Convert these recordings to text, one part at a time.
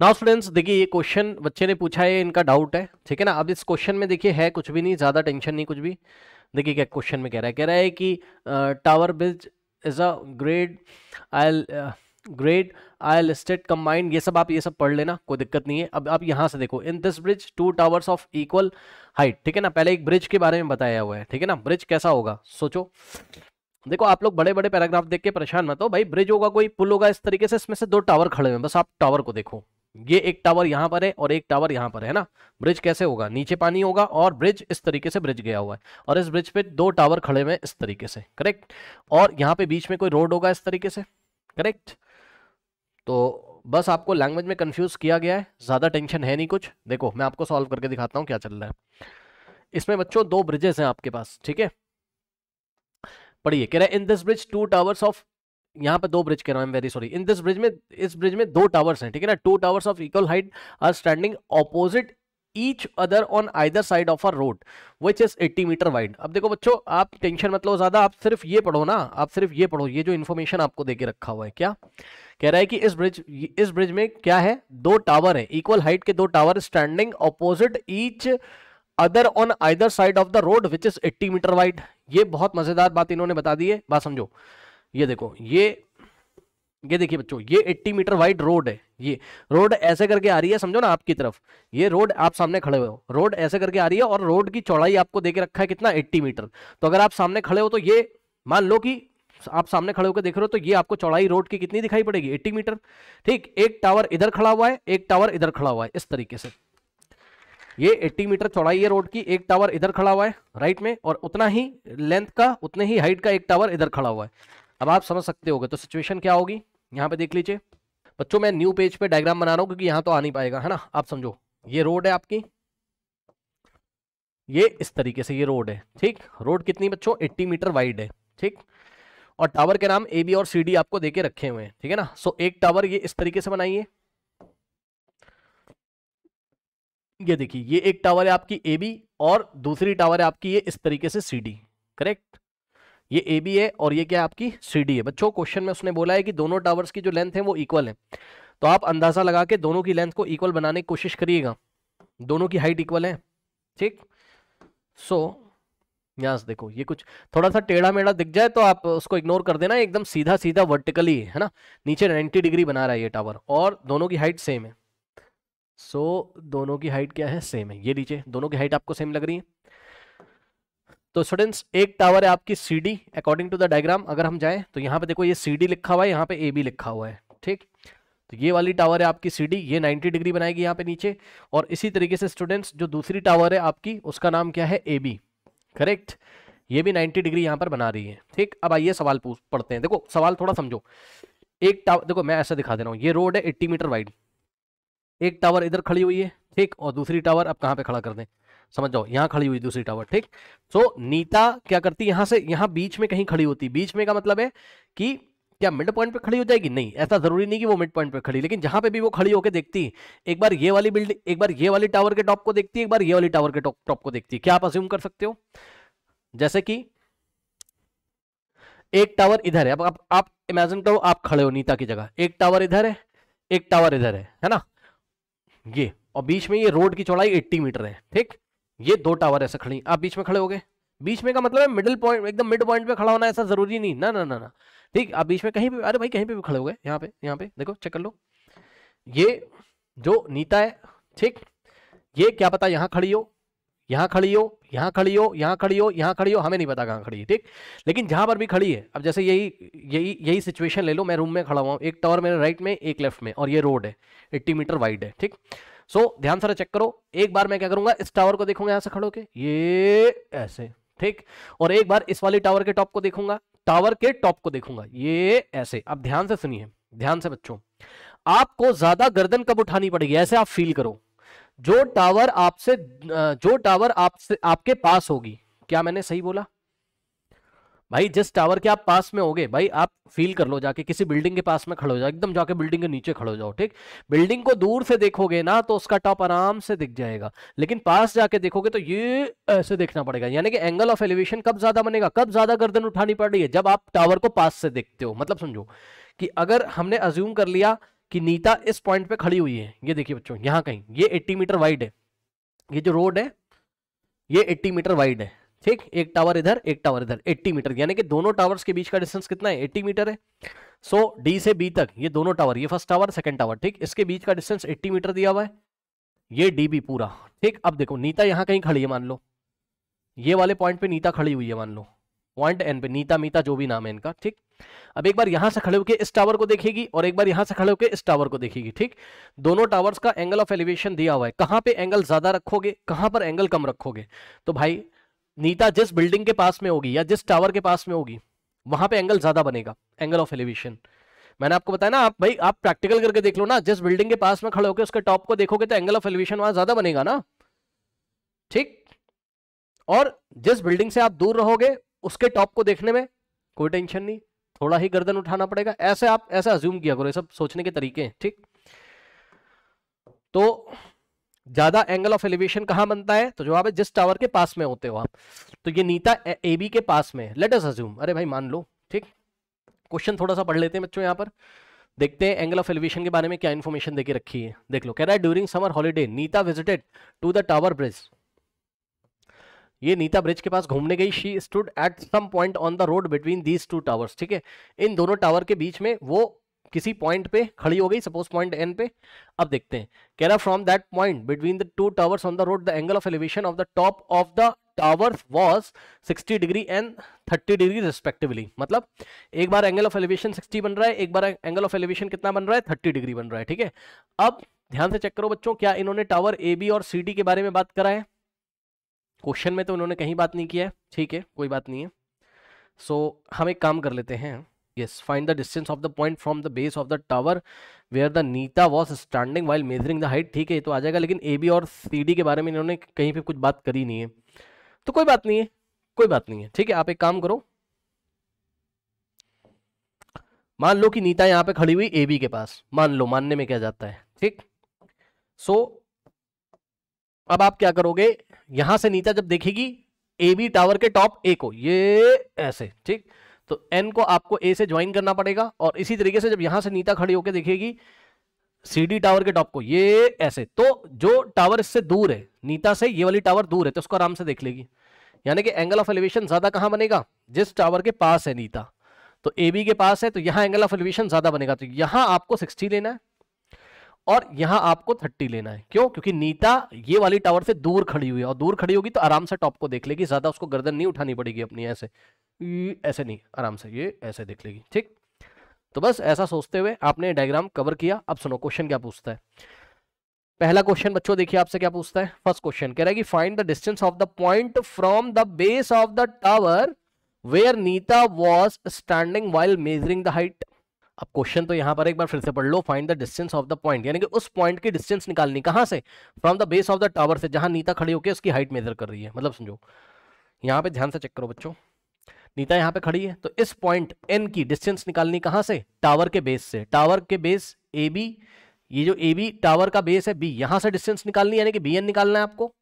Now students देखिए ये question बच्चे ने पूछा है इनका डाउट है ठीक है ना अब इस क्वेश्चन में देखिए है कुछ भी नहीं ज़्यादा टेंशन नहीं कुछ भी देखिए क्या क्वेश्चन में कह रहा है कह रहा है कि tower bridge is a grade I grade I listed combined ये सब आप ये सब पढ़ लेना कोई दिक्कत नहीं है अब आप यहाँ से देखो in this bridge two towers of equal height ठीक है ना पहले एक ब्रिज के बारे में बताया हुआ है ठीक है ना ब्रिज कैसा होगा सोचो देखो आप लोग बड़े बड़े पैराग्राफ देख के परेशान मत हो भाई ब्रिज होगा कोई पुल होगा इस तरीके से इसमें से दो टावर खड़े हुए हैं बस आप टावर को देखो ये एक टावर यहां पर है और एक टावर यहाँ पर है ना ब्रिज कैसे होगा नीचे पानी होगा और ब्रिज इस तरीके से ब्रिज गया हुआ है और इस ब्रिज पे दो टावर खड़े हुए इस तरीके से करेक्ट और यहाँ पे बीच में कोई रोड होगा इस तरीके से करेक्ट तो बस आपको लैंग्वेज में कंफ्यूज किया गया है ज़्यादा टेंशन है नहीं कुछ देखो मैं आपको सॉल्व करके दिखाता हूँ क्या चल रहा है इसमें बच्चों दो ब्रिजेस हैं आपके पास ठीक है पढ़िए कह रहे in this bridge two towers of यहाँ पे दो ब्रिज कह रहा हूँ very sorry in this bridge में इस ब्रिज में दो टावर्स हैं ठीक है ना two towers of equal height are standing opposite each other on either side of a road which is 80 meter wide अब देखो बच्चों आप टेंशन मतलब ज्यादा आप सिर्फ ये पढ़ो ना आप सिर्फ ये पढ़ो ये जो इन्फॉर्मेशन आपको देके रखा हुआ है क्या कह रहा है कि इस ब्रिज इस ब्रिज में क्या है दो टावर है इक्वल हाइट के दो tower standing opposite each other on either side of the road which is 80 meter wide ये बहुत मजेदार बात इन्होंने बता दी है बात समझो ये देखो ये ये देखिए बच्चों ये 80 मीटर वाइड रोड है ये रोड ऐसे करके आ रही है समझो ना आपकी तरफ ये रोड आप सामने खड़े हो रोड ऐसे करके आ रही है और रोड की चौड़ाई आपको देके रखा है कितना 80 मीटर तो अगर आप सामने खड़े हो तो ये मान लो कि आप सामने खड़े होकर देख रहे हो तो ये आपको चौड़ाई रोड की कितनी दिखाई पड़ेगी एट्टी मीटर ठीक एक टावर इधर खड़ा हुआ है एक टावर इधर खड़ा हुआ है इस तरीके से ये 80 मीटर चौड़ाई है रोड की एक टावर इधर खड़ा हुआ है राइट में और उतना ही लेंथ का उतने ही हाइट का एक टावर इधर खड़ा हुआ है अब आप समझ सकते हो तो सिचुएशन क्या होगी यहाँ पे देख लीजिए बच्चों मैं न्यू पेज पे डायग्राम बना रहा हूँ क्योंकि यहाँ तो आ नहीं पाएगा है ना आप समझो ये रोड है आपकी ये इस तरीके से ये रोड है ठीक रोड कितनी बच्चों एट्टी मीटर वाइड है ठीक और टावर के नाम ए बी और सी डी आपको देके रखे हुए हैं ठीक है ना सो एक टावर ये इस तरीके से बनाइए ये देखिए ये एक टावर है आपकी ए बी और दूसरी टावर है आपकी ये इस तरीके से सी डी करेक्ट ये ए बी है और ये क्या आपकी सी डी है बच्चों क्वेश्चन में उसने बोला है कि दोनों टावर्स की जो लेंथ है वो इक्वल है तो आप अंदाजा लगा के दोनों की लेंथ को इक्वल बनाने की कोशिश करिएगा दोनों की हाइट इक्वल है ठीक सो यहां से देखो ये कुछ थोड़ा सा टेढ़ा मेढ़ा दिख जाए तो आप उसको इग्नोर कर देना एकदम सीधा सीधा वर्टिकली है ना नीचे 90 डिग्री बना रहा है ये टावर और दोनों की हाइट सेम है सो so, दोनों की हाइट क्या है सेम है ये नीचे दोनों की हाइट आपको सेम लग रही है तो स्टूडेंट्स एक टावर है आपकी C D according to the diagram अगर हम जाएं तो यहाँ पे देखो ये सी डी लिखा हुआ है यहाँ पे ए बी लिखा हुआ है ठीक तो ये वाली टावर है आपकी सी डी ये 90 डिग्री बनाएगी यहाँ पे नीचे और इसी तरीके से स्टूडेंट्स जो दूसरी टावर है आपकी उसका नाम क्या है ए बी करेक्ट ये भी 90 डिग्री यहाँ पर बना रही है ठीक अब आइए सवाल पूछ पढ़ते हैं देखो सवाल थोड़ा समझो एक टावर देखो मैं ऐसा दिखा दे रहा हूँ ये रोड है एट्टी मीटर वाइड एक टावर इधर खड़ी हुई है ठीक और दूसरी टावर अब कहाँ पे खड़ा कर दें समझ जाओ यहाँ खड़ी हुई दूसरी टावर ठीक सो so, नीता क्या करती यहाँ से यहाँ बीच में कहीं खड़ी होती बीच में का मतलब है कि क्या मिड पॉइंट पे खड़ी हो जाएगी नहीं ऐसा जरूरी नहीं कि वो मिड पॉइंट पे खड़ी लेकिन जहां पे भी वो खड़ी होकर देखती एक बार ये वाली बिल्डिंग एक बार ये वाली टावर के टॉप को देखती एक बार ये वाली टावर के टॉप को देखती क्या आप अज्यूम कर सकते हो जैसे कि एक टावर इधर है अब आप आप इमेजिन करो आप खड़े हो नीता की जगह एक टावर इधर है एक टावर इधर है है ना ये और बीच में ये रोड की चौड़ाई 80 मीटर है ठीक ये दो टावर ऐसे खड़ी आप बीच में खड़े हो गए बीच में का मतलब है मिडिल पॉइंट एकदम मिड पॉइंट पे खड़ा होना ऐसा जरूरी नहीं ना ना ना ना ठीक आप बीच में कहीं भी अरे भाई कहीं पे भी खड़े हो गए यहाँ पे यहाँ पे देखो चेक कर लो ये जो नीता है ठीक ये क्या पता यहाँ खड़ी हो यहाँ खड़ी हो यहाँ खड़ी हो यहाँ खड़ी हो यहाँ खड़ी हो हमें नहीं पता कहाँ खड़ी है ठीक लेकिन जहाँ पर भी खड़ी है अब जैसे यही यही यही सिचुएशन ले लो मैं रूम में खड़ा हुआ हूँ एक टावर मेरे राइट में एक लेफ्ट में और ये रोड है एट्टी मीटर वाइड है ठीक सो so, ध्यान सारा चेक करो एक बार मैं क्या करूंगा इस टावर को देखूंगा यहां से खड़ो के ये ऐसे ठीक और एक बार इस वाली टावर के टॉप को देखूंगा टावर के टॉप को देखूंगा ये ऐसे अब ध्यान से सुनिए ध्यान से बच्चों आपको ज्यादा गर्दन कब उठानी पड़ेगी ऐसे आप फील करो जो टावर आपसे जो टावर आपसे आपके पास होगी क्या मैंने सही बोला भाई जिस टावर के आप पास में होगे भाई आप फील कर लो जाके किसी बिल्डिंग के पास में खड़े हो जाओ एकदम जाके बिल्डिंग के नीचे खड़े हो जाओ ठीक बिल्डिंग को दूर से देखोगे ना तो उसका टॉप आराम से दिख जाएगा लेकिन पास जाके देखोगे तो ये ऐसे देखना पड़ेगा यानी कि एंगल ऑफ एलिवेशन कब ज्यादा बनेगा कब ज्यादा गर्दन उठानी पड़ रही है जब आप टावर को पास से देखते हो मतलब समझो कि अगर हमने अज्यूम कर लिया कि नीता इस पॉइंट पे खड़ी हुई है ये देखिए बच्चों यहाँ कहीं ये 80 मीटर वाइड है ये जो रोड है ये 80 मीटर वाइड है ठीक एक टावर इधर एक टावर इधर 80 मीटर यानी कि दोनों टावर्स के बीच का डिस्टेंस कितना है 80 मीटर है सो so, डी से बी तक ये दोनों टावर ये फर्स्ट टावर सेकंड टावर ठीक इसके बीच का डिस्टेंस 80 मीटर दिया हुआ है ये डी बी पूरा ठीक अब देखो नीता यहां कहीं खड़ी है मान लो ये वाले पॉइंट पे नीता खड़ी हुई है मान लो पॉइंट एन पे नीता मीता जो भी नाम है इनका ठीक अब एक बार यहां से खड़े होकर इस टावर को देखेगी और एक बार यहां से खड़े होकर इस टावर को देखेगी ठीक दोनों टावर्स का एंगल ऑफ एलिवेशन दिया हुआ है कहां पे एंगल ज्यादा रखोगे कहां पर एंगल कम रखोगे तो भाई नीता जिस बिल्डिंग के पास में होगी या जिस टावर के पास में होगी वहां पे एंगल ज्यादा बनेगा एंगल ऑफ एलिवेशन मैंने आपको बताया ना आप भाई आप प्रैक्टिकल करके देख लो ना जिस बिल्डिंग के पास में खड़े होकर उसके टॉप को देखोगे तो एंगल ऑफ एलिवेशन वहां ज्यादा बनेगा ना ठीक और जिस बिल्डिंग से आप दूर रहोगे उसके टॉप को देखने में कोई टेंशन नहीं थोड़ा ही गर्दन उठाना पड़ेगा ऐसे आप ऐसा अज्यूम किया करो ये सब सोचने के तरीके हैं ठीक ज्यादा एंगल ऑफ एलिवेशन कहां बनता है तो जवाब है जिस टावर के पास में होते हो आप तो ये नीता ए बी के पास में लेट अस अज्यूम अरे भाई मान लो ठीक क्वेश्चन थोड़ा सा पढ़ लेते हैं बच्चों यहाँ पर देखते हैं एंगल ऑफ एलिवेशन के बारे में क्या इन्फॉर्मेशन देके रखी है देख लो कह रहा है during summer holiday Neeta visited to the tower bridge ये नीता ब्रिज के पास घूमने गई she stood at some point on the road between these two towers ठीक है इन दोनों टावर के बीच में वो किसी पॉइंट पे खड़ी हो गई सपोज पॉइंट एन पे अब देखते हैं कह रहा from that point between the two towers on the road the angle of elevation of the top of the tower was 60 degree and 30 degree respectively मतलब एक बार एंगल ऑफ एलिवेशन 60 बन रहा है एक बार एंगल ऑफ एलिवेशन कितना बन रहा है 30 डिग्री बन रहा है ठीक है अब ध्यान से चेक करो बच्चों क्या इन्होंने टावर ए बी और सी डी के बारे में बात करा है क्वेश्चन में तो इन्होंने कहीं बात नहीं किया है ठीक है कोई बात नहीं है सो so, हम एक काम कर लेते हैं yes find the distance of the point from the base of the tower where the nita was standing while measuring the height ठीक है तो आ जाएगा लेकिन ए बी और सी डी के बारे में इन्होंने कहीं पे कुछ बात करी नहीं है तो कोई बात नहीं है कोई बात नहीं है ठीक है आप एक काम करो मान लो कि नीता यहाँ पे खड़ी हुई ए बी के पास मान लो मानने में क्या जाता है ठीक सो so, अब आप क्या करोगे यहां से नीता जब देखेगी ए बी टावर के टॉप ए को ये ऐसे ठीक तो एन को आपको ए से ज्वाइन करना पड़ेगा और इसी तरीके से जब यहां से नीता खड़ी होकर देखेगी सीडी टावर के टॉप को ये ऐसे तो जो टावर इससे दूर है नीता से ये वाली टावर दूर है तो उसको आराम से देख लेगी यानी कि एंगल ऑफ एलिवेशन ज्यादा कहां बनेगा जिस टावर के पास है नीता तो ए बी के पास है तो यहां एंगल ऑफ एलिवेशन ज्यादा बनेगा तो यहां आपको सिक्सटी लेना है और यहां आपको थर्टी लेना है क्यों क्योंकि नीता ये वाली टावर से दूर खड़ी हुई है और दूर खड़ी होगी तो आराम से टॉप को देख लेगी ज्यादा उसको गर्दन नहीं उठानी पड़ेगी अपनी ऐसे ऐसे नहीं आराम से ये ऐसे देख लेगी ठीक तो बस ऐसा सोचते हुए आपने डायग्राम कवर किया अब सुनो क्वेश्चन क्या पूछता है पहला क्वेश्चन बच्चों देखिए आपसे क्या पूछता है फर्स्ट क्वेश्चन कह रहा है कि find the distance of the point from the base of the tower where Neeta was standing while measuring the height अब क्वेश्चन तो यहां पर एक बार फिर से पढ़ लो find the distance of the point यानी कि उस पॉइंट की डिस्टेंस निकालनी कहां से from the base of the tower से जहां नीता खड़ी होकर उसकी हाइट मेजर कर रही है मतलब समझो यहां पे ध्यान से चेक करो बच्चों नीता यहां पे खड़ी है तो इस पॉइंट एन की डिस्टेंस निकालनी कहां से टावर के बेस से टावर के बेस ए बी ये जो ए बी टावर का बेस है बी यहां से डिस्टेंस निकालनी यानी कि बी एन निकालना है आपको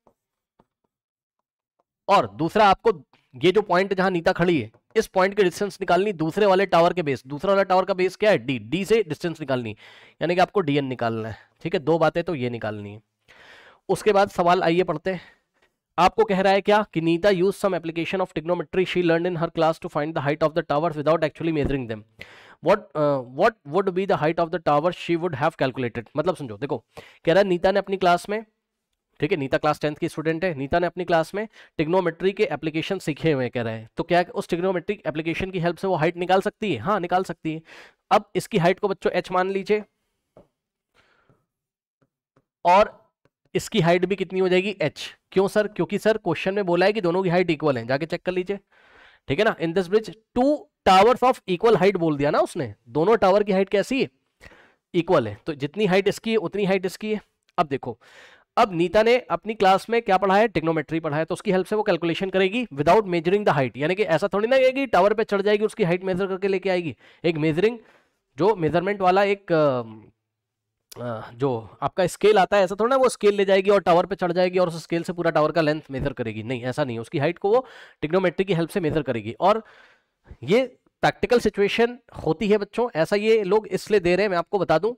और दूसरा आपको ये जो पॉइंट जहां नीता खड़ी है इस पॉइंट की डिस्टेंस निकालनी दूसरे वाले टावर के बेस दूसरा वाला टावर का बेस क्या है डी डी से डिस्टेंस निकालनी यानी कि आपको डी एन निकालना है ठीक है दो बातें तो ये निकालनी है उसके बाद सवाल आइए पढ़ते हैं आपको कह रहा है क्या कि Neeta use some application of trigonometry she learn in her class to find the height of the tower without actually measuring them what what would be the height of the tower she would have calculated मतलब समझो देखो कह रहा है नीता ने अपनी class में ठीक है नीता क्लास टेंथ की स्टूडेंट है नीता ने अपनी क्लास में टिग्नोमेट्री के एप्लीकेशन सीखे हुए कह रहे हैं तो क्या उस टिग्नोमेट्रिक एप्लीकेशन की हेल्प से वो हाइट निकाल सकती है हाँ निकाल सकती है अब इसकी हाइट को बच्चों एच मान लीजिए और इसकी हाइट भी कितनी हो जाएगी एच क्यों सर क्योंकि सर क्वेश्चन में बोला है कि दोनों की हाइट इक्वल है जाके चेक कर लीजिए ठीक है ना in this bridge two towers of equal height बोल दिया ना उसने दोनों टावर की हाइट कैसी है इक्वल है तो जितनी हाइट इसकी है उतनी हाइट इसकी है अब देखो अब नीता ने अपनी क्लास में क्या पढ़ा है टेक्नोमेट्री पढ़ा है तो उसकी हेल्प से वो कैलकुलेशन करेगी विदाउट मेजरिंग द हाइट यानी कि ऐसा थोड़ी ना कि टावर पे चढ़ जाएगी उसकी हाइट मेजर करके लेके आएगी एक मेजरिंग जो मेजरमेंट वाला एक जो आपका स्केल आता है ऐसा थोड़ा ना वो स्केल ले जाएगी और टावर पे चढ़ जाएगी और उस स्केल से पूरा टावर का लेंथ मेजर करेगी नहीं ऐसा नहीं उसकी हाइट को वो टिक्नोमेट्री की हेल्प से मेजर करेगी और ये प्रैक्टिकल सिचुएशन होती है बच्चों ऐसा ये लोग इसलिए दे रहे हैं मैं आपको बता दूं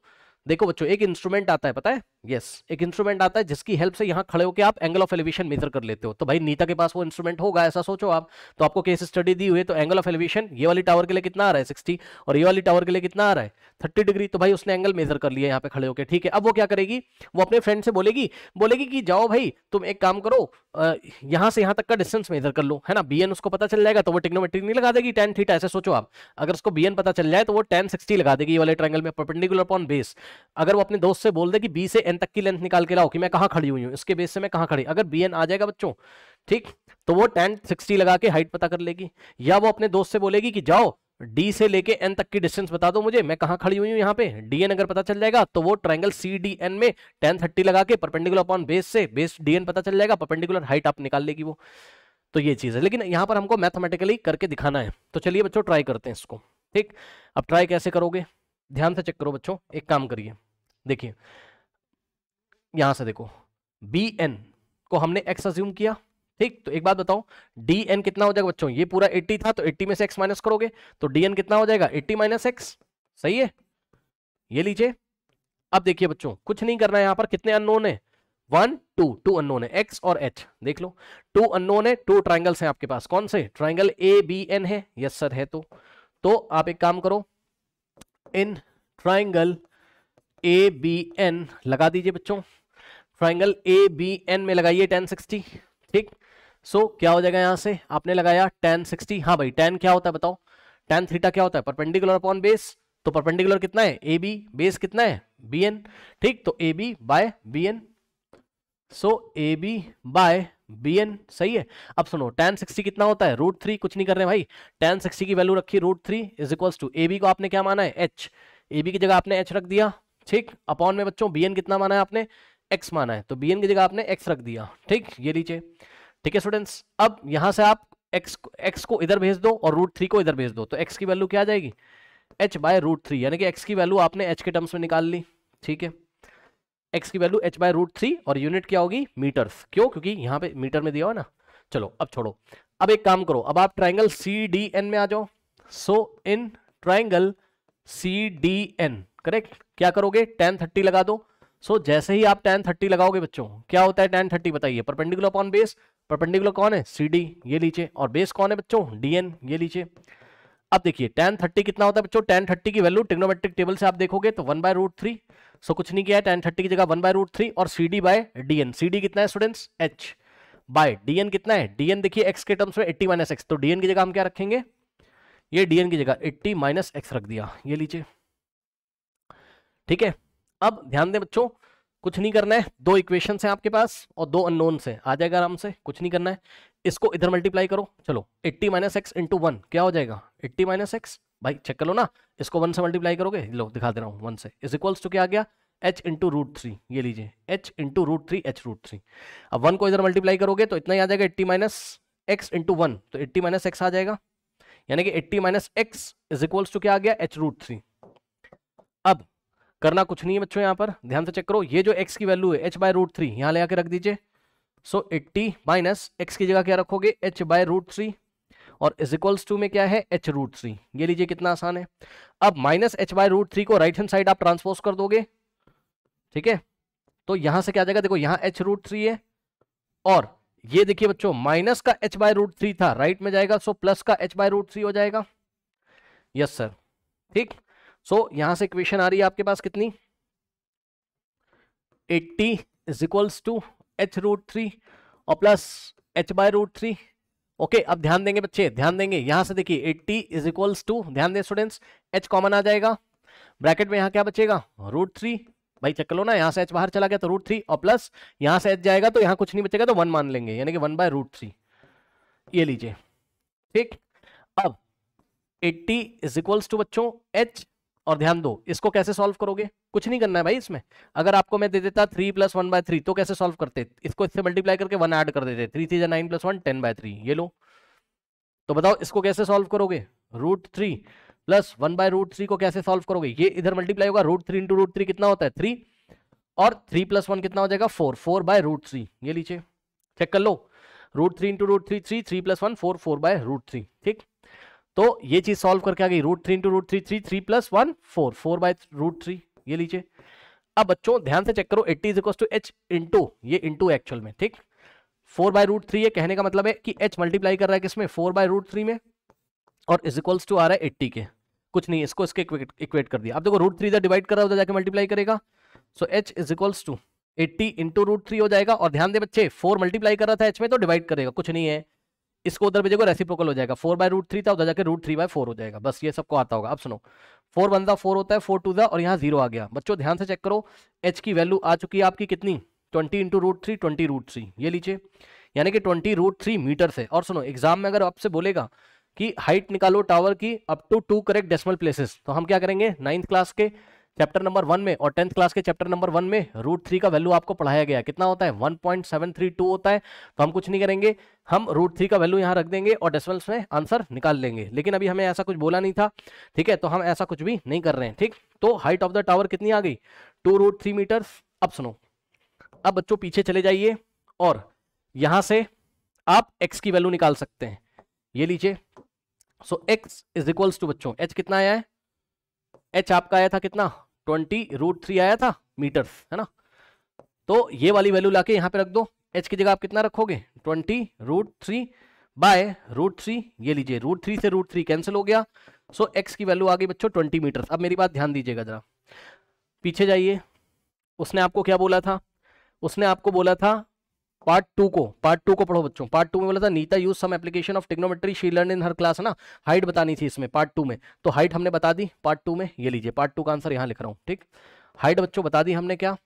देखो बच्चों एक इंस्ट्रूमेंट आता है पता है यस एक इंस्ट्रूमेंट आता है जिसकी हेल्प से यहाँ खड़े होकर आप एंगल ऑफ एलिवेशन मेजर कर लेते हो तो भाई नीता के पास वो इंस्ट्रूमेंट होगा ऐसा सोचो आप तो आपको केस स्टडी दी हुई है तो एंगल ऑफ एलिवेशन ये वाली टावर के लिए कितना आ रहा है सिक्सटी और ये वाली टावर के लिए कितना आ रहा है थर्टी डिग्री तो भाई उसने एंगल मेजर कर लिया यहाँ पे खड़े होकर ठीक है अब वो क्या करेगी वो अपने फ्रेंड से बोलेगी बोलेगी कि जाओ भाई तुम एक काम करो यहाँ से यहाँ तक का डिस्टेंस मेजर कर लो है ना बी उसको पता चल जाएगा तो वो टिक्नोमेट्रिक नहीं लगा देगी टेन थीटा ऐसे सोचो आप अगर उसको बी पता चल जाए तो वो टेन सिक्सटी लगा देगी वाले ट्रैंगल में परपेंडिकुलर अपॉन बेस अगर वो अपने दोस्त से बोल दे कि बी से एन बीएन तक की लेंथ निकाल के लाओ कि मैं कहाँ खड़ी हुई हूँ इसके बेस से मैं कहाँ खड़ी अगर बीएन आ जाएगा बच्चों ठीक तो वो टेन सिक्सटी लगा के हाइट पता कर लेगी या वो अपने दोस्त से बोलेगी कि जाओ डी से लेके एन तक की डिस्टेंस बता दो मुझे मैं कहाँ खड़ी हुई हूँ यहाँ पे डी एन अगर पता चल जाएगा तो वो ट्रायंगल सी डी एन में टेन थर्टी लगा के परपेंडिकुलर अपॉन बेस से बेस डी एन पता चल जाएगा परपेंडिकुलर हाइट आप निकाल लेगी वो तो ये चीज़ है लेकिन यहाँ पर हमको मैथमेटिकली करके दिखाना है तो चलिए बच्चों ट्राई करते हैं इसको ठीक अब ट्राई कैसे करोगे ध्यान से चेक करो बच्चों एक काम करिए देखिए यहां से देखो बी एन को हमने एक्स अज्यूम किया ठीक तो एक बात बताओ डी एन कितना हो जाएगा बच्चों ये पूरा 80 था तो 80 में से x माइनस करोगे तो डी एन कितना हो जाएगा 80 माइनस एक्स सही है ये लीजिए अब देखिए बच्चों कुछ नहीं करना है यहां पर कितने अनोन है वन टू टू अनोन है एक्स और एच देख लो टू अनोन है टू ट्राइंगल्स हैं आपके पास कौन से ट्राइंगल ए बी एन है यस सर है तो तो आप एक काम करो in triangle A B N लगा दीजिए बच्चों ट्राइंगल ए बी एन में लगाइए टेन सिक्सटी ठीक सो so, क्या हो जाएगा यहां से आपने लगाया टेन सिक्सटी हाँ भाई टेन क्या होता है बताओ टेन थीटा क्या होता है परपेंडिकुलर अपॉन बेस तो परपेंडिकुलर कितना है ए बी बेस कितना है बी एन ठीक तो A B by B N so A B by B N सही है अब सुनो टेन सिक्सटी कितना होता है रूट थ्री कुछ नहीं कर रहे भाई टेन सिक्सटी की वैल्यू रखी root three is equals to A B को आपने क्या माना है एच ए बी की जगह आपने एच रख दिया ठीक अपॉन में बच्चों बीएन कितना माना है आपने एक्स माना है तो बीएन की जगह आपने एक्स रख दिया ठीक ये नीचे ठीक है स्टूडेंट्स अब यहां से आप एक्स एक्स को इधर भेज दो और रूट थ्री को इधर भेज दो तो एक्स की वैल्यू क्या आ जाएगी एच बाय रूट थ्री यानी कि एक्स की वैल्यू आपने एच के टर्म्स में निकाल ली ठीक है एक्स की value H by root three और यूनिट क्या होगी मीटर्स क्यों क्योंकि यहाँ पे मीटर में दिया हो ना चलो अब छोड़ो अब एक काम करो अब आप ट्राइंगल सी डी एन में आ जाओ so in triangle C D N correct क्या करोगे टेन थर्टी लगा दो सो so, जैसे ही आप टेन थर्टी लगाओगे बच्चों क्या होता है टेन थर्टी बताइए परपेंडिकुलर अपॉन बेस परपेंडिकुलर कौन है सी डी ये लीजिए और बेस कौन है बच्चों डी एन ये लीजिए अब देखिए टेन थर्टी कितना होता है बच्चों टेन थर्टी की वैल्यू टिग्नोमेट्रिक टेबल से आप देखोगे तो one by root three so कुछ नहीं किया है टेन थर्टी की जगह वन बाय रूट थ्री और C D by D N C D कितना है students H by D N कितना है डी एन देखिए एक्स के टर्म्स में एट्टी माइनस एक्स तो डी एन की जगह हम क्या रखेंगे ये डी एन की जगह एट्टी माइनस एक्स रख दिया ये लीजिए ठीक है अब ध्यान दें बच्चों कुछ नहीं करना है दो इक्वेशन है आपके पास और दो अननोन से आ जाएगा आराम से कुछ नहीं करना है इसको इधर मल्टीप्लाई करो चलो 80 माइनस एक्स इंटू वन क्या हो जाएगा 80 माइनस एक्स भाई चेक कर लो ना इसको वन से मल्टीप्लाई करोगे लो दिखा दे रहा हूँ वन से इज इक्वल्स टू क्या आ गया एच इंटू रूट थ्री ये लीजिए H into root three H root three अब वन को इधर मल्टीप्लाई करोगे तो इतना ही आ जाएगा eighty minus X into one तो एट्टी माइनस एक्स आ जाएगा यानी कि eighty minus X is equals to क्या आ गया एच रूट थ्री करना कुछ नहीं है बच्चों यहाँ पर ध्यान से चेक करो ये जो एक्स की वैल्यू है एच बाय रूट थ्री यहाँ ले आके रख दीजिए सो एट्टी माइनस एक्स की जगह क्या रखोगे एच बाय रूट थ्री और इज इक्वल्स टू में क्या है एच रूट थ्री ये लीजिए कितना आसान है अब minus H by root three को राइट हैंड साइड आप ट्रांसपोज कर दोगे ठीक है तो यहां से क्या आ जाएगा देखो यहाँ एच रूट थ्री है और ये देखिए बच्चों माइनस का एच बाय रूट थ्री था राइट में जाएगा सो प्लस का एच बाय रूट थ्री हो जाएगा यस सर ठीक सो so, यहां से इक्वेशन आ रही है आपके पास कितनी 80 is equals to H root three और plus H by root three okay अब ध्यान देंगे बच्चे ध्यान देंगे यहां से देखिए 80 इज इक्वल्स टू ध्यान दें स्टूडेंट्स एच कॉमन आ जाएगा ब्रैकेट में यहां क्या बचेगा रूट थ्री भाई चेक लो ना यहां से एच बाहर चला गया तो रूट थ्री और प्लस यहां से एच जाएगा तो यहां कुछ नहीं बचेगा तो वन मान लेंगे यानी कि वन बाय रूट थ्री ये लीजिए ठीक अब 80 इज इक्वल्स टू बच्चों एच और ध्यान दो इसको कैसे सॉल्व करोगे कुछ नहीं करना है भाई इसमें अगर आपको मैं दे देता three plus one by three तो कैसे सॉल्व करते इसको इससे मल्टीप्लाई करके वन ऐड कर देते three three nine plus one ten by three ये लो तो बताओ इसको कैसे सॉल्व करोगे root three plus one by root three को कैसे सॉल्व करोगे ये इधर मल्टीप्लाई होगा root three into root three कितना होता है थ्री और थ्री प्लस वन कितना हो जाएगा four four by root three ये लीजिए चेक कर लो root three into root three three three plus one four four by root three ठीक तो ये चीज सॉल्व करके आ गई root three into root three three three plus one four four by root three ये लीजिए अब बच्चों ध्यान से चेक करो eighty is equal to H into ये इंटू एक्चुअल में ठीक फोर बाय रूट थ्री ये कहने का मतलब है कि एच मल्टीप्लाई कर रहा है किसमें फोर बाय रूट थ्री में और इज इक्वल्स टू आ रहा है एट्टी के कुछ नहीं इसको इसके इक्वेट कर दिया अब देखो रूट थ्री इधर डिवाइड कर रहा है उधर जाके मल्टीप्लाई करेगा so H is equals to eighty into root three हो जाएगा और ध्यान दे बच्चे फोर मल्टीप्लाई कर रहा था एच में तो डिवाइड करेगा कुछ नहीं है इसको उधर भेजेगा रेसिप्रोकल हो जाएगा फोर बाय रूट थ्री था उधर जाकर रूट थ्री बाय फोर हो जाएगा बस ये सबको आता होगा अब सुनो फोर वन दा फोर होता है फोर टू दा और यहाँ जीरो आ गया बच्चों ध्यान से चेक करो एच की वैल्यू आ चुकी है आपकी कितनी twenty into root three twenty root three ये लीजिए यानी कि ट्वेंटी रूट थ्री मीटर से और सुनो एग्जाम में अगर आपसे बोलेगा कि हाइट निकालो टावर की up to two correct decimal places तो हम क्या करेंगे नाइन्थ क्लास के चैप्टर नंबर वन में और टेंथ क्लास के चैप्टर नंबर वन में रूट थ्री का वैल्यू आपको पढ़ाया गया कितना होता है one point seven three two होता है तो हम कुछ नहीं करेंगे हम रूट थ्री का वैल्यू यहाँ रख देंगे और डेसिमल्स में आंसर निकाल लेंगे लेकिन अभी हमें ऐसा कुछ बोला नहीं था ठीक है तो हम ऐसा कुछ भी नहीं कर रहे हैं ठीक तो हाइट ऑफ द टावर कितनी आ गई टू रूट थ्री मीटर अब सुनो अब बच्चों पीछे चले जाइए और यहां से आप एक्स की वैल्यू निकाल सकते हैं ये लीजिए so X is equals to बच्चों एच कितना आया है एच आपका आया था कितना ट्वेंटी रूट थ्री आया था मीटर है ना तो ये वाली वैल्यू लाके यहाँ पे रख दो एच की जगह आप कितना रखोगे twenty root three by root three ये लीजिए रूट थ्री से रूट थ्री कैंसिल हो गया सो so, एक्स की वैल्यू आ गई बच्चों ट्वेंटी मीटर अब मेरी बात ध्यान दीजिएगा जरा पीछे जाइए उसने आपको क्या बोला था उसने आपको बोला था पार्ट टू को पार्ट टू को पढ़ो बच्चों पार्ट टू में बोला था Neeta use some application of trigonometry she learn in her class है ना हाइट बतानी थी इसमें पार्ट टू में तो हाइट हमने बता दी पार्ट टू में ये लीजिए पार्ट टू का आंसर यहाँ लिख रहा हूँ ठीक हाइट बच्चों बता दी हमने क्या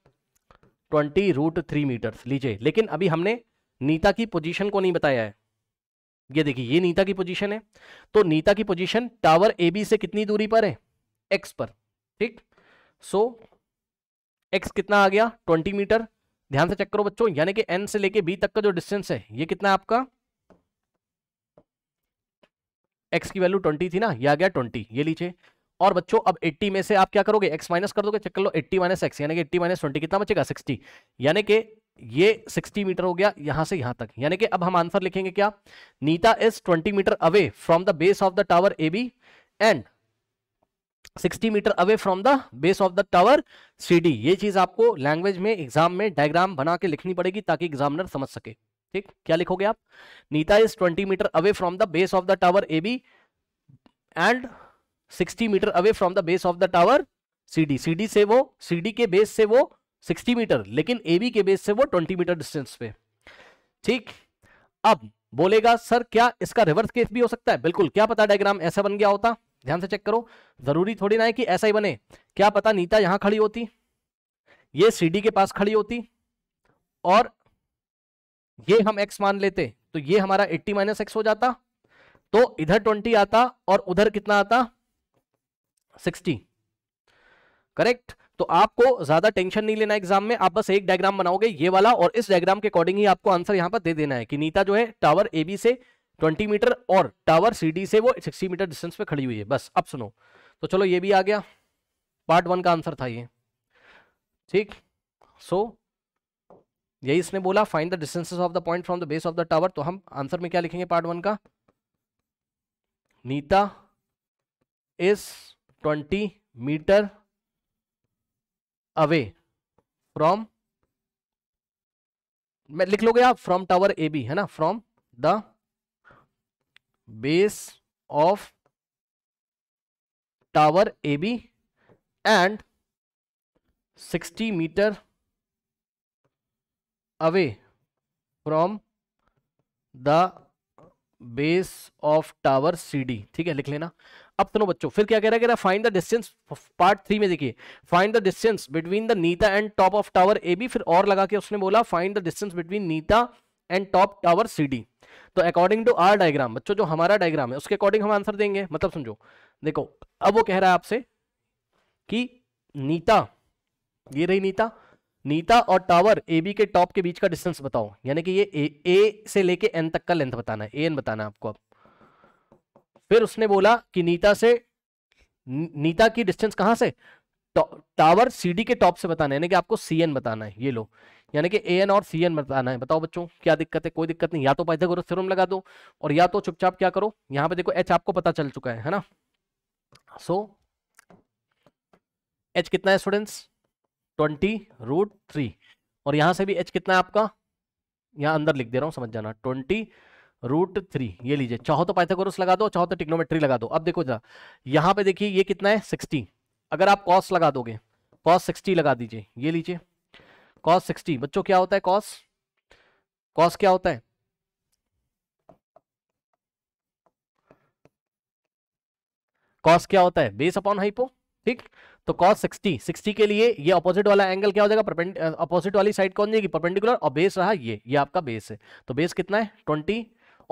ट्वेंटी रूट थ्री मीटर्स लीजिए लेकिन अभी हमने नीता की पोजीशन को नहीं बताया है ये देखिए ये नीता की पोजीशन है तो नीता की पोजीशन टावर ए बी से कितनी दूरी पर है एक्स पर ठीक सो so, एक्स कितना आ गया ट्वेंटी मीटर ध्यान से चेक करो बच्चों यानी कि एन से लेके बी तक का जो डिस्टेंस है ये कितना है आपका एक्स की वैल्यू ट्वेंटी थी ना ये आ गया ट्वेंटी ये लीजिए और बच्चों अब 80 में से आप क्या करोगे x माइनस कर दोगे चेक कर लो 80 माइनस एक्स यानी कि 80 माइनस ट्वेंटी कितना बचेगा 60 यानी कि ये 60 मीटर हो गया यहां से यहां तक यानी कि अब हम आंसर लिखेंगे क्या Neeta is 20 meter away from the base of the tower A B and 60 meter away from the base of the tower C D ये चीज आपको लैंग्वेज में एग्जाम में डायग्राम बना के लिखनी पड़ेगी ताकि एग्जामिनर समझ सके ठीक क्या लिखोगे आप Neeta is 20 meter away from the base of the tower A B and 60 meter away from the base of the tower C D C D से वो सी डी के बेस से वो 60 मीटर लेकिन ए बी के बेस से वो 20 मीटर डिस्टेंस पे ठीक अब बोलेगा सर क्या इसका रिवर्स केस भी हो सकता है बिल्कुल क्या पता डायग्राम ऐसा बन गया होता ध्यान से चेक करो जरूरी थोड़ी ना है कि ऐसा ही बने क्या पता नीता यहां खड़ी होती ये सीडी के पास खड़ी होती और ये हम एक्स मान लेते तो ये हमारा एट्टी माइनस एक्स हो जाता तो इधर ट्वेंटी आता और उधर कितना आता सिक्सटी करेक्ट तो आपको ज्यादा टेंशन नहीं लेना एग्जाम में आप बस एक डायग्राम बनाओगे ये वाला और इस डायग्राम के अकॉर्डिंग ही आपको आंसर यहां पर दे देना है कि नीता जो है टावर ए बी से ट्वेंटी मीटर और टावर सी से वो सिक्सटी मीटर डिस्टेंस पे खड़ी हुई है बस अब सुनो तो चलो ये भी आ गया पार्ट वन का आंसर था ये ठीक सो so, यही इसने बोला find the distances of the point from the base of the tower तो हम आंसर में क्या लिखेंगे पार्ट वन का Neeta is twenty meter away from मैं लिख लोगे आप फ्रॉम टावर ए बी है ना from the base of tower A B and 60 meter away from the base of tower C D ठीक है लिख लेना अब सुनो बच्चों फिर क्या कह रहा है कह रहा find the distance part three में देखिए find the distance between the Neeta and top of tower A B फिर और लगा के उसने बोला find the distance between Neeta and top tower C D तो अकॉर्डिंग टू आर डायग्राम बच्चों जो हमारा डायग्राम है उसके अकॉर्डिंग हम आंसर देंगे मतलब समझो देखो अब वो कह रहा है आपसे कि नीता ये रही नीता नीता और टावर ए बी के टॉप के बीच का डिस्टेंस बताओ यानी कि ये ए, ए से लेके एन तक का लेंथ बताना है ए एन बताना है आपको अब फिर उसने बोला कि नीता से नीता की डिस्टेंस कहां से टावर सीडी के टॉप से बताना है कि आपको सीएन बताना है ये लो यानी कि ए एन और सी एन बताना है बताओ बच्चों क्या दिक्कत है कोई दिक्कत नहीं या तो पाइथागोरस थ्योरम लगा दो और या तो चुपचाप क्या करो यहाँ पे देखो एच आपको पता चल चुका है है ना सो so, एच कितना है स्टूडेंट्स ट्वेंटी रूट थ्री और यहां से भी एच कितना है आपका यहाँ अंदर लिख दे रहा हूं समझ जाना ट्वेंटी रूट थ्री ये लीजिए चाहो तो पाइथागोरस लगा दो चाहो तो टिग्नोमेट्री लगा दो अब देखो जरा यहां पे देखिए ये कितना है सिक्सटी अगर आप कॉस लगा दोगे कॉस सिक्सटी लगा दीजिए ये लीजिए कॉस सिक्सटी बच्चों क्या होता है कॉस कॉस क्या होता है कॉस क्या होता है बेस अपॉन हाइपो ठीक तो कॉस 60 60 के लिए ये अपोजिट वाला एंगल क्या हो जाएगा अपोजिट वाली साइड कौन जाएगी परपेंडिकुलर और बेस रहा ये ये आपका बेस है तो बेस कितना है ट्वेंटी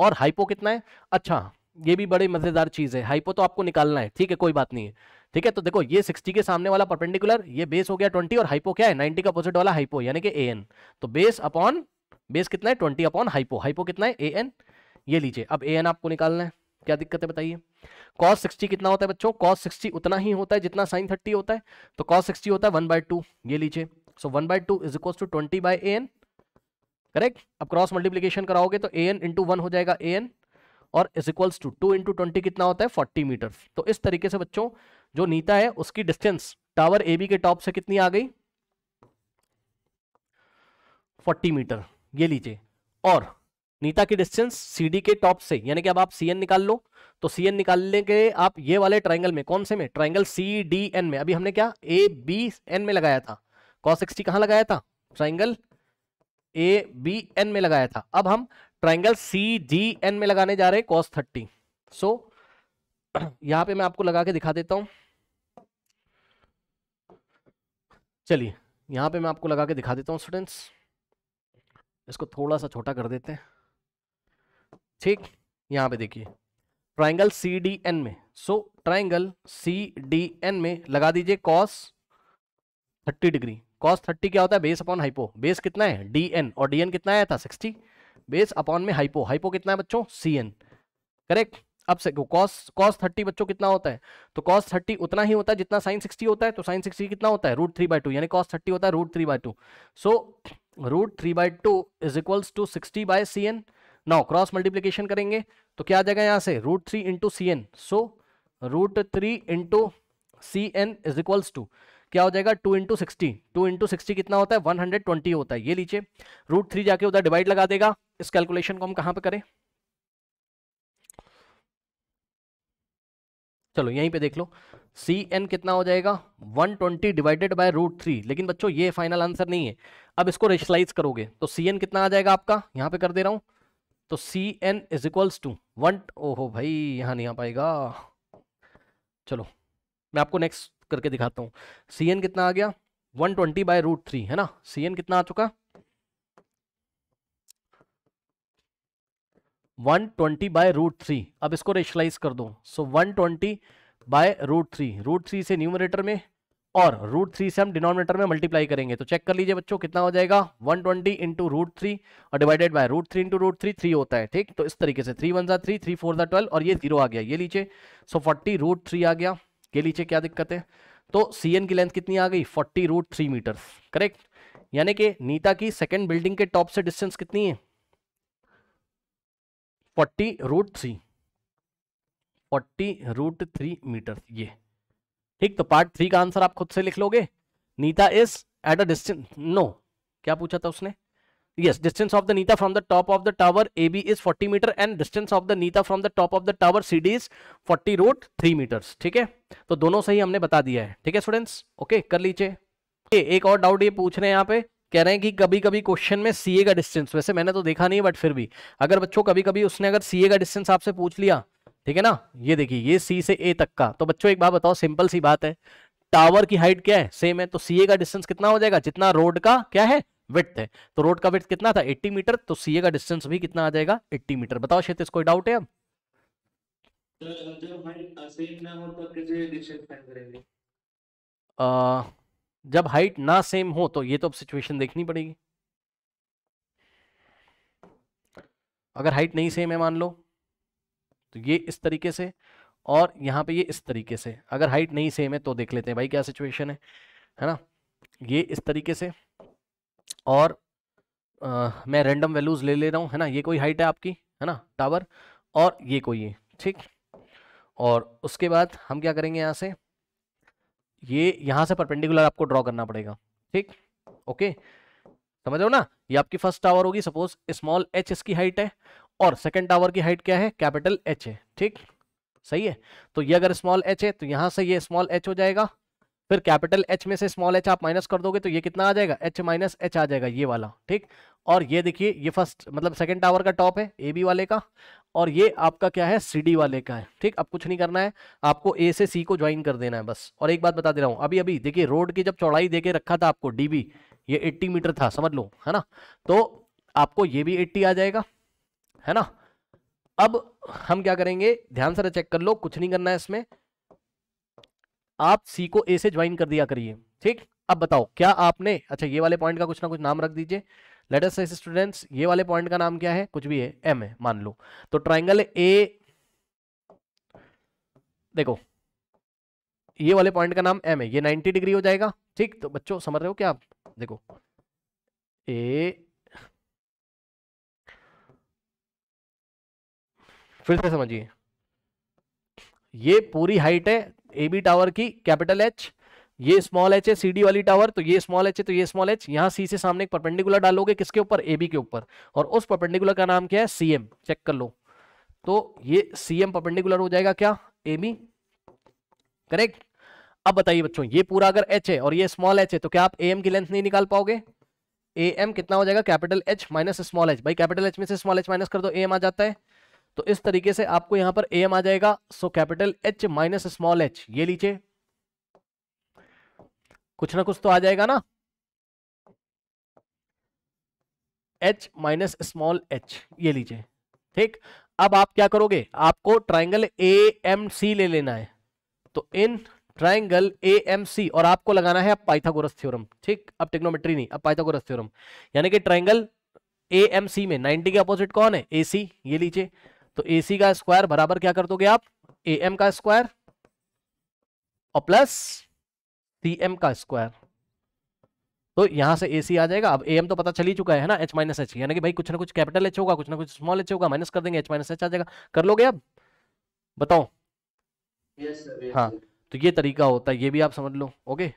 और हाइपो कितना है अच्छा ये भी बड़ी मजेदार चीज है हाइपो तो आपको निकालना है ठीक है कोई बात नहीं है ठीक है तो देखो ये 60 के सामने वाला परपेंडिकुलर ये बेस हो गया 20 और हाइपो क्या है 90 का अपोजिट वाला हाइपो यानी कि ए एन तो बेस अपॉन बेस कितना है 20 अपॉन हाइपो हाइपो कितना है ए एन ये लीजिए अब ए एन आपको निकालना है क्या दिक्कत है बताइए कॉस 60 कितना होता है बच्चों कॉस 60 उतना ही होता है जितना साइन 30 होता है तो कॉस सिक्सटी होता है वन बाय टू ये लीजिए so one by two is equal to twenty by A N correct अब क्रॉस मल्टीप्लीकेशन कराओगे तो ए एन इंटू वन हो जाएगा ए एन और is equals to two into twenty कितना होता है फोर्टी मीटर तो इस तरीके से बच्चों जो नीता है उसकी डिस्टेंस टावर ए बी के टॉप से कितनी आ गई फोर्टी मीटर ये लीजिए और नीता की डिस्टेंस सी डी के टॉप से यानी कि अब आप सी एन निकाल लो तो सी एन निकालने के आप ये वाले ट्राइंगल में कौन से में ट्राइंगल सी डी एन में अभी हमने क्या ए बी एन में लगाया था कॉस सिक्सटी कहां लगाया था ट्राइंगल ए बी एन में लगाया था अब हम ट्राइंगल सी जी एन में लगाने जा रहे हैं कॉस थर्टी सो यहां पे मैं आपको लगा के दिखा देता हूं चलिए यहां पे मैं आपको लगा के दिखा देता हूं स्टूडेंट्स इसको थोड़ा सा छोटा कर देते हैं ठीक यहां पे देखिए ट्राइंगल सी डी एन में so triangle C D N में लगा दीजिए cos thirty degree cos thirty क्या होता है बेस अपॉन हाइपो बेस कितना है डी एन और डी एन कितना आया था सिक्सटी बेस अपॉन में हाइपो हाइपो कितना है बच्चों सी एन करेक्ट अब से कॉस कॉस थर्टी बच्चों कितना होता है तो कॉस थर्टी उतना ही होता है जितना साइन सिक्सटी होता है तो साइन सिक्सटी कितना होता है रूट थ्री बाई टू यानी कॉस थर्टी होता है root three by two so root three by two is equals to sixty by C N now cross multiplication करेंगे तो क्या आ जाएगा यहाँ से root three into C N so root three into C N is equals to क्या हो जाएगा two into sixty two into sixty कितना होता है वन हंड्रेड ट्वेंटी होता है ये लीजिए रूट थ्री जाके उधर डिवाइड लगा देगा इस कैलकुलेशन को हम कहाँ पे करें चलो यहीं पे देख लो सी एन कितना हो जाएगा one twenty divided by root three लेकिन बच्चों ये फाइनल आंसर नहीं है अब इसको रेशलाइज करोगे तो सी एन कितना आ जाएगा आपका यहाँ पे कर दे रहा हूँ तो C N is equals to one ओहो भाई यहाँ नहीं आ पाएगा चलो मैं आपको नेक्स्ट करके दिखाता हूँ सी कितना आ गया one twenty by root three है ना सी एन कितना आ चुका one twenty by root three अब इसको रेशलाइज कर दो so one twenty by root three root three से न्यूमरेटर में और रूट थ्री से हम डिनोमिनेटर में मल्टीप्लाई करेंगे तो चेक कर लीजिए बच्चों कितना हो जाएगा one twenty into root three और divided by root three into root three three होता है ठीक तो इस तरीके से थ्री वन ज़ा थ्री थ्री फोर ज़ा ट्वेल्व और ये जीरो आ गया ये लीजिए सो फोर्टी रूट थ्री आ गया के नीचे क्या दिक्कत है तो सी एन की लेंथ कितनी आ गई forty root three meters correct यानी कि नीता की सेकेंड बिल्डिंग के टॉप से डिस्टेंस कितनी है forty root three forty root three meter ये ठीक तो पार्ट थ्री का आंसर आप खुद से लिख लोगे Neeta is at a distance no क्या पूछा था उसने yes distance of the the from the top of the tower ab is 40 meter and distance of the from from the top of the tower cd is 40 root 3 meters ठीक है तो दोनों सही हमने बता दिया है ठीक है स्टूडेंट्स ओके कर लीजिए एक और डाउट ये पूछ रहे हैं यहाँ पे कह रहे हैं कि कभी कभी क्वेश्चन में सीए का डिस्टेंस वैसे मैंने तो देखा नहीं बट फिर भी अगर बच्चों कभी कभी उसने अगर सीए का डिस्टेंस आपसे पूछ लिया ठीक है ना ये देखिए ये सी से ए तक का तो बच्चों एक बात बताओ सिंपल सी बात है टावर की हाइट क्या है सेम है तो सीए का डिस्टेंस कितना हो जाएगा जितना रोड का क्या है विथ है तो रोड का विथ कितना था 80 मीटर तो सीए का डिस्टेंस भी कितना आ जाएगा 80 मीटर बताओ क्षेत्र कोई डाउट है अब जब हाइट ना सेम हो तो ये तो अब सिचुएशन देखनी पड़ेगी अगर हाइट नहीं सेम है मान लो तो ये इस तरीके से और यहाँ पे ये इस तरीके से अगर हाइट नहीं सेम है तो देख लेते हैं भाई क्या सिचुएशन है है ना ये इस तरीके से और आ, मैं रेंडम वैल्यूज़ ले ले रहा हूँ है ना ये कोई हाइट है आपकी है ना टावर और ये कोई है ठीक और उसके बाद हम क्या करेंगे यहाँ से ये यहाँ से परपेंडिकुलर आपको ड्रॉ करना पड़ेगा ठीक ओके समझ रहे हो ना ये आपकी फर्स्ट टावर होगी सपोज स्मॉल एच इसकी हाइट है और सेकंड टावर की हाइट क्या है कैपिटल एच है ठीक सही है तो ये अगर स्मॉल एच है तो यहाँ से ये स्मॉल एच हो जाएगा फिर कैपिटल एच में से स्मॉल एच आप माइनस कर दोगे तो ये कितना आ जाएगा एच माइनस एच आ जाएगा ये वाला ठीक और ये देखिए ये फर्स्ट मतलब सेकंड टावर का टॉप है ए बी वाले का और ये आपका क्या है सी डी वाले का है ठीक अब कुछ नहीं करना है आपको ए से सी को ज्वाइन कर देना है बस और एक बात बता दे रहा हूँ अभी अभी देखिए रोड की जब चौड़ाई दे के रखा था आपको डी बी ये एट्टी मीटर था समझ लो है ना तो आपको ये भी एट्टी आ जाएगा है ना अब हम क्या करेंगे ध्यान से चेक कर लो कुछ नहीं करना है इसमें आप सी को ए से ज्वाइन कर दिया करिए ठीक अब बताओ क्या आपने अच्छा ये वाले पॉइंट का कुछ ना कुछ नाम रख दीजिए से स्टूडेंट्स ये वाले पॉइंट का नाम क्या है कुछ भी है एम है मान लो तो ट्राइंगल ए देखो ये वाले पॉइंट का नाम एम है ये 90 डिग्री हो जाएगा ठीक तो बच्चों समझ रहे हो क्या आप देखो ए फिर से समझिए ये पूरी हाइट है ए बी टावर की कैपिटल एच ये स्मॉल एच है सी डी वाली टावर तो ये स्मॉल एच है तो ये स्मॉल एच यहाँ सी से सामने एक परपेंडिकुलर डालोगे किसके ऊपर ए बी के ऊपर और उस परपेंडिकुलर का नाम क्या है सी एम चेक कर लो तो ये सी एम परपेंडिकुलर हो जाएगा क्या ए बी करेक्ट अब बताइए बच्चों ये पूरा अगर एच है और ये स्मॉल एच है तो क्या आप ए एम की लेंथ नहीं निकाल पाओगे ए एम कितना हो जाएगा capital H minus small H भाई कैपिटल एच में से स्मॉल एच माइनस कर दो ए एम आ जाता है तो इस तरीके से आपको यहां पर एम आ जाएगा so capital H minus small H ये लीजिए कुछ ना कुछ तो आ जाएगा ना एच माइनस स्मॉल एच ये लीजिए ठीक अब आप क्या करोगे आपको ट्राइंगल ए एम सी ले लेना है तो इन ट्राइंगल ए एम सी और आपको लगाना है अब पाइथागोरस थ्योरम ठीक अब टेक्नोमेट्री नहीं अब पाइथागोरस थ्योरम यानी कि ट्राइंगल ए एम सी में 90 के अपोजिट कौन है ए सी ये लीजिए तो ए सी का स्क्वायर बराबर क्या कर दोगे आप ए एम का स्क्वायर और प्लस सी एम का स्क्वायर तो यहां से ए सी आ जाएगा अब ए एम तो पता चल ही चुका है ना एच माइनस एच यानी कि भाई कुछ ना कुछ कैपिटल एच होगा कुछ ना कुछ स्मॉल एच होगा माइनस कर देंगे एच माइनस एच आ जाएगा कर लोगे आप बताओ yes, sir, yes, हाँ, sir. हाँ तो ये तरीका होता है ये भी आप समझ लो ओके